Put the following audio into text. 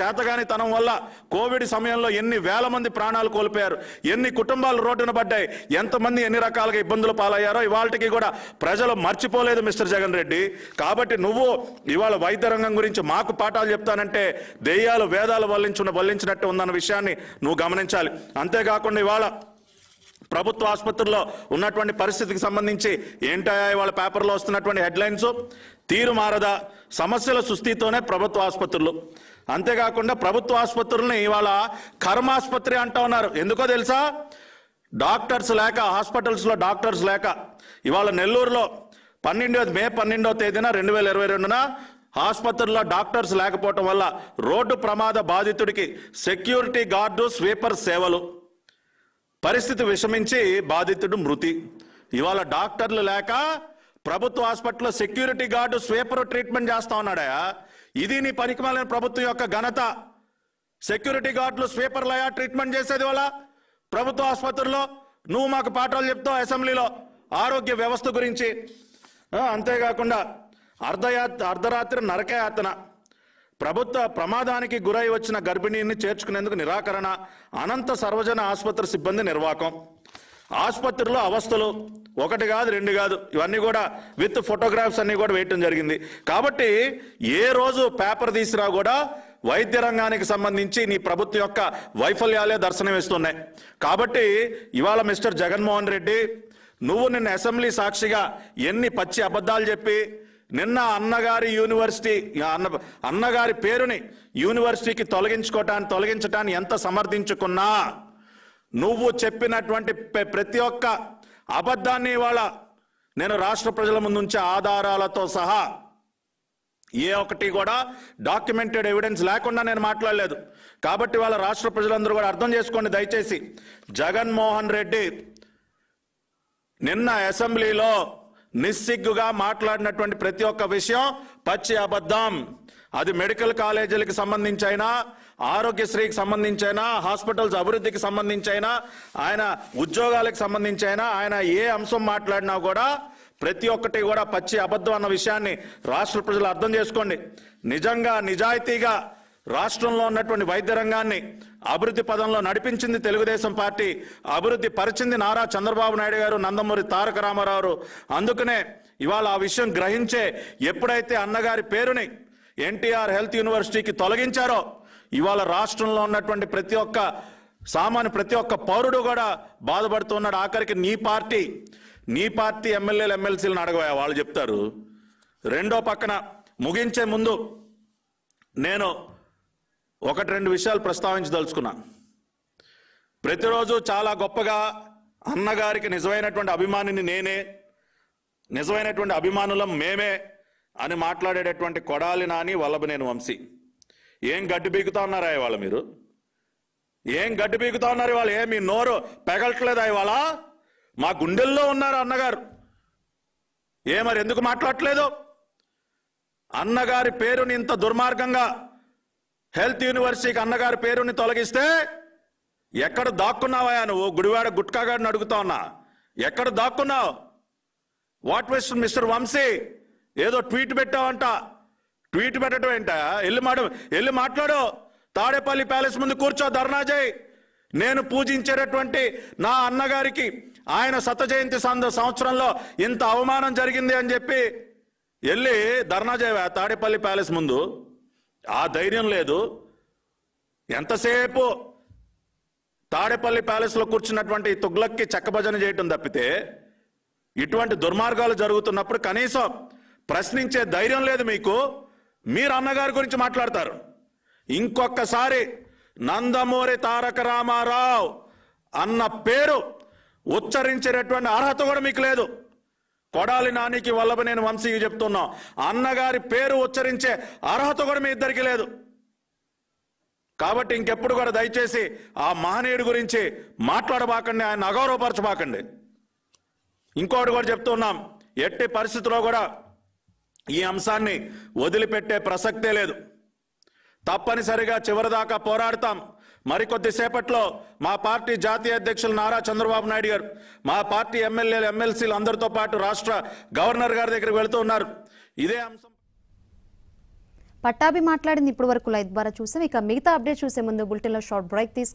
చేతగాని తనం వల్ల కోవిడ్ సమయంలో ఎన్ని వేల మంది ప్రాణాలు కోల్పోయారు ఎన్ని కుటుంబాలు రోడ్డున పడ్డాయి ఎంతమంది ఎన్ని రకాలుగా ఇబ్బందులు పాలయ్యారో ఇవాళకి కూడా ప్రజలు మర్చిపోలేదు మిస్టర్ జగన్ రెడ్డి కాబట్టి నువ్వు ఇవాళ వైద్య రంగం గురించి మాకు పాఠాలు చెప్తానంటే దెయ్యాలు వేదాలు వల్లించున్న వల్లించినట్టు ఉందన్న విషయాన్ని నువ్వు గమనించాలి అంతేకాకుండా ఇవాళ ప్రభుత్వ ఆసుపత్రుల్లో ఉన్నటువంటి పరిస్థితికి సంబంధించి ఏంటాయా వాళ్ళ పేపర్లో వస్తున్నటువంటి హెడ్లైన్స్ తీరు మారదా సమస్యల సుస్థితోనే ప్రభుత్వ ఆసుపత్రులు అంతేకాకుండా ప్రభుత్వ ఆసుపత్రుల్ని ఇవాళ కర్మాసుపత్రి అంటూ ఉన్నారు ఎందుకో తెలుసా డాక్టర్స్ లేక హాస్పిటల్స్లో డాక్టర్స్ లేక ఇవాళ నెల్లూరులో పన్నెండో మే పన్నెండవ తేదీన రెండు వేల ఇరవై రెండున ఆసుపత్రుల్లో డాక్టర్స్ లేకపోవటం వల్ల రోడ్డు ప్రమాద బాధితుడికి సెక్యూరిటీ గార్డు స్వీపర్ సేవలు పరిస్థితి విషమించి బాధితుడు మృతి ఇవాళ డాక్టర్లు లేక ప్రభుత్వ హాస్పిటల్లో సెక్యూరిటీ గార్డు స్వేపర్ ట్రీట్మెంట్ చేస్తా ఉన్నాడా ఇది నీ పనికిమాలిన ప్రభుత్వం యొక్క ఘనత సెక్యూరిటీ గార్డులు స్వీపర్లయా ట్రీట్మెంట్ చేసేది వాళ్ళ ప్రభుత్వ ఆసుపత్రుల్లో నువ్వు మాకు పాఠాలు చెప్తావు అసెంబ్లీలో ఆరోగ్య వ్యవస్థ గురించి అంతేకాకుండా అర్ధయా అర్ధరాత్రి నరకయాతన ప్రభుత్వ ప్రమాదానికి గురై వచ్చిన గర్భిణీని చేర్చుకునేందుకు నిరాకరణ అనంత సర్వజన ఆసుపత్రి సిబ్బంది నిర్వాకం ఆసుపత్రిలో అవస్థలు ఒకటి కాదు రెండు కాదు ఇవన్నీ కూడా విత్ ఫోటోగ్రాఫ్స్ అన్నీ కూడా వేయటం జరిగింది కాబట్టి ఏ రోజు పేపర్ తీసినా కూడా వైద్య రంగానికి సంబంధించి నీ ప్రభుత్వం యొక్క వైఫల్యాలే దర్శనమిస్తున్నాయి కాబట్టి ఇవాళ మిస్టర్ జగన్మోహన్ రెడ్డి నువ్వు నిన్న అసెంబ్లీ సాక్షిగా ఎన్ని పచ్చి అబద్ధాలు చెప్పి నిన్న అన్నగారి యూనివర్సిటీ అన్న అన్నగారి పేరుని యూనివర్సిటీకి తొలగించుకోవటాన్ని తొలగించటాన్ని ఎంత సమర్థించుకున్నా నువ్వు చెప్పినటువంటి ప్రతి ఒక్క అబద్ధాన్ని వాళ్ళ నేను రాష్ట్ర ప్రజల ముందుంచే ఆధారాలతో సహా ఏ ఒకటి కూడా డాక్యుమెంటెడ్ ఎవిడెన్స్ లేకుండా నేను మాట్లాడలేదు కాబట్టి వాళ్ళ రాష్ట్ర ప్రజలందరూ కూడా అర్థం చేసుకోండి దయచేసి జగన్మోహన్ రెడ్డి నిన్న అసెంబ్లీలో నిస్సిగ్గుగా మాట్లాడినటువంటి ప్రతి ఒక్క విషయం పచ్చి అబద్ధం అది మెడికల్ కాలేజీలకు సంబంధించైనా ఆరోగ్యశ్రీకి సంబంధించైనా హాస్పిటల్స్ అభివృద్ధికి సంబంధించైనా ఆయన ఉద్యోగాలకు సంబంధించైనా ఆయన ఏ అంశం మాట్లాడినా కూడా ప్రతి ఒక్కటి కూడా పచ్చి అబద్ధం అన్న విషయాన్ని రాష్ట్ర ప్రజలు అర్థం చేసుకోండి నిజంగా నిజాయితీగా రాష్ట్రంలో ఉన్నటువంటి వైద్య రంగాన్ని అభివృద్ధి పదంలో నడిపించింది తెలుగుదేశం పార్టీ అభివృద్ధి పరిచింది నారా చంద్రబాబు నాయుడు గారు నందమూరి తారక రామారావు అందుకనే ఇవాళ ఆ విషయం గ్రహించే ఎప్పుడైతే అన్నగారి పేరుని ఎన్టీఆర్ హెల్త్ యూనివర్సిటీకి తొలగించారో ఇవాళ రాష్ట్రంలో ఉన్నటువంటి ప్రతి ఒక్క సామాన్య ప్రతి ఒక్క పౌరుడు కూడా బాధపడుతున్నాడు ఆఖరికి నీ పార్టీ నీ పార్టీ ఎమ్మెల్యేలు ఎమ్మెల్సీలను అడగవా వాళ్ళు చెప్తారు రెండో పక్కన ముగించే ముందు నేను ఒకటి రెండు విషయాలు ప్రస్తావించదలుచుకున్నా ప్రతిరోజు చాలా గొప్పగా అన్నగారికి నిజమైనటువంటి అభిమానిని నేనే నిజమైనటువంటి అభిమానులం మేమే అని మాట్లాడేటటువంటి కొడాలి నాని నేను వంశీ ఏం గడ్డి బీకుతా ఉన్నారా ఇవాళ మీరు ఏం గడ్డి బీకుతా ఉన్నారు ఇవాళ ఏ మీ నోరు పెగలట్లేదా ఇవాళ మా గుండెల్లో ఉన్నారు అన్నగారు ఏ మరి ఎందుకు మాట్లాడట్లేదు అన్నగారి పేరుని ఇంత దుర్మార్గంగా హెల్త్ యూనివర్సిటీకి అన్నగారి పేరుని తొలగిస్తే ఎక్కడ దాక్కున్నావా నువ్వు గుడివాడ గుట్కాగాడిని అడుగుతా ఉన్నా ఎక్కడ దాక్కున్నావు వాట్ వెస్ట్ మిస్టర్ వంశీ ఏదో ట్వీట్ పెట్టావంట ట్వీట్ పెట్టడం ఏంట వెళ్ళి మాట వెళ్ళి మాట్లాడు తాడేపల్లి ప్యాలెస్ ముందు కూర్చో ధర్నా నేను పూజించేటటువంటి నా అన్నగారికి ఆయన సత జయంతి సంవత్సరంలో ఇంత అవమానం జరిగింది అని చెప్పి వెళ్ళి ధర్నా తాడేపల్లి ప్యాలెస్ ముందు ఆ ధైర్యం లేదు ఎంతసేపు తాడేపల్లి ప్యాలెస్లో కూర్చున్నటువంటి తుగ్లక్కి చక్కభజన చేయటం తప్పితే ఇటువంటి దుర్మార్గాలు జరుగుతున్నప్పుడు కనీసం ప్రశ్నించే ధైర్యం లేదు మీకు మీరు అన్నగారి గురించి మాట్లాడతారు ఇంకొకసారి నందమూరి తారక రామారావు అన్న పేరు ఉచ్చరించేటటువంటి అర్హత కూడా మీకు లేదు కొడాలి నానికి వల్లభ నేను వంశీకి చెప్తున్నా అన్నగారి పేరు ఉచ్చరించే అర్హత కూడా మీ ఇద్దరికి లేదు కాబట్టి ఇంకెప్పుడు కూడా దయచేసి ఆ మహనీయుడి గురించి మాట్లాడబాకండి ఆయన అగౌరవపరచబాకండి ఇంకోటి కూడా చెప్తున్నాం ఎట్టి పరిస్థితిలో కూడా ఈ అంశాన్ని వదిలిపెట్టే ప్రసక్తే లేదు తప్పనిసరిగా చివరిదాకా పోరాడతాం మరికొద్దిసేపట్లో మా పార్టీ జాతీయ అధ్యక్షులు నారా చంద్రబాబు నాయుడు గారు మా పార్టీ ఎమ్మెల్యేలు ఎమ్మెల్సీలు అందరితో పాటు రాష్ట్ర గవర్నర్ గారి దగ్గరికి వెళుతూ ఉన్నారు ఇదే అంశం పట్టాభి మాట్లాడింది ఇప్పటి వరకు ద్వారా చూసాం ఇక మిగతా అప్డేట్ చూసే ముందు లో షార్ట్ బ్రేక్ తీసుకు